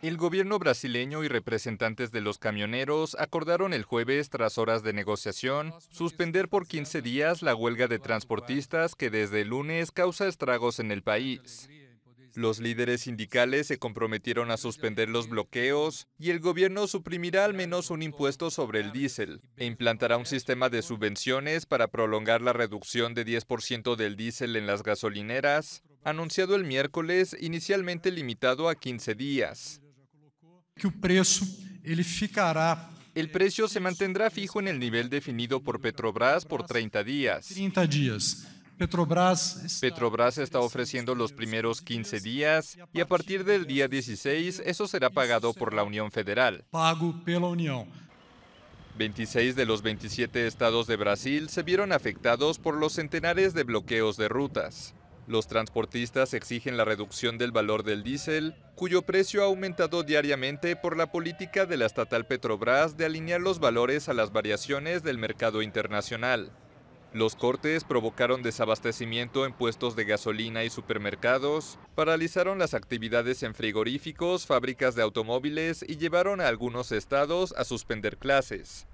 El gobierno brasileño y representantes de los camioneros acordaron el jueves, tras horas de negociación, suspender por 15 días la huelga de transportistas que desde el lunes causa estragos en el país. Los líderes sindicales se comprometieron a suspender los bloqueos y el gobierno suprimirá al menos un impuesto sobre el diésel e implantará un sistema de subvenciones para prolongar la reducción de 10% del diésel en las gasolineras anunciado el miércoles, inicialmente limitado a 15 días. El precio se mantendrá fijo en el nivel definido por Petrobras por 30 días. Petrobras está ofreciendo los primeros 15 días y a partir del día 16 eso será pagado por la Unión Federal. 26 de los 27 estados de Brasil se vieron afectados por los centenares de bloqueos de rutas. Los transportistas exigen la reducción del valor del diésel, cuyo precio ha aumentado diariamente por la política de la estatal Petrobras de alinear los valores a las variaciones del mercado internacional. Los cortes provocaron desabastecimiento en puestos de gasolina y supermercados, paralizaron las actividades en frigoríficos, fábricas de automóviles y llevaron a algunos estados a suspender clases.